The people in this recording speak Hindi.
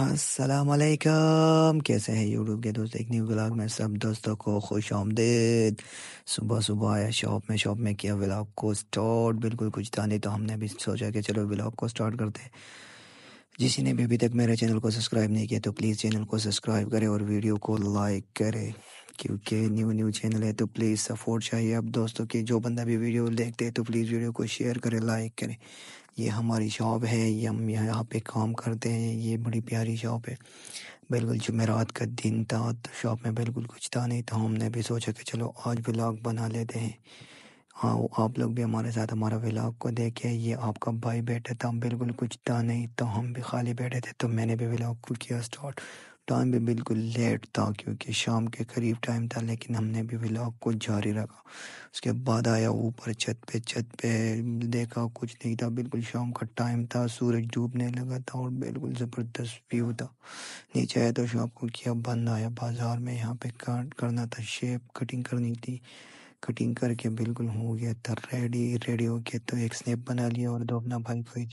असलकम कैसे है यूट्यूब के दोस्त एक न्यू व्लाग में सब दोस्तों को खुश आमदेद सुबह सुबह आया शॉप में शॉप में किया ब्लाग को स्टार्ट बिल्कुल कुछ था नहीं तो हमने भी सोचा कि चलो ब्लाग को स्टार्ट करते जिसी ने भी अभी तक मेरे चैनल को सब्सक्राइब नहीं किया तो प्लीज़ चैनल को सब्सक्राइब करें और वीडियो को लाइक करें क्योंकि न्यू न्यू चैनल है तो प्लीज़ सपोर्ट चाहिए अब दोस्तों की जो बंदा भी वीडियो देखते हैं तो प्लीज़ वीडियो को शेयर करें लाइक करें ये हमारी शॉप है ये हम यहाँ पे काम करते हैं ये बड़ी प्यारी शॉप है बिल्कुल जुमेरात का दिन था तो शॉप में बिल्कुल कुछ था नहीं था तो हमने भी सोचा कि चलो आज ब्लॉग बना लेते हैं हाँ आप लोग भी हमारे साथ हमारा व्लाग को देखे ये आपका भाई बैठा था बिल्कुल कुछ था नहीं तो हम भी खाली बैठे थे तो मैंने भी व्लाग को किया स्टार्ट टाइम भी बिल्कुल लेट था क्योंकि शाम के करीब टाइम था लेकिन हमने भी ब्लॉग को जारी रखा उसके बाद आया ऊपर छत पे छत पे देखा कुछ नहीं था बिल्कुल शाम का टाइम था सूरज डूबने लगा था और बिल्कुल ज़बरदस्त व्यू था नीचे आया तो शॉप को किया बंद आया बाज़ार में यहाँ पे काट करना था शेप कटिंग करनी थी कटिंग करके बिल्कुल हो गया था रेडी रेडी हो गया तो एक स्नेप बना लिया और दो अपना भाई को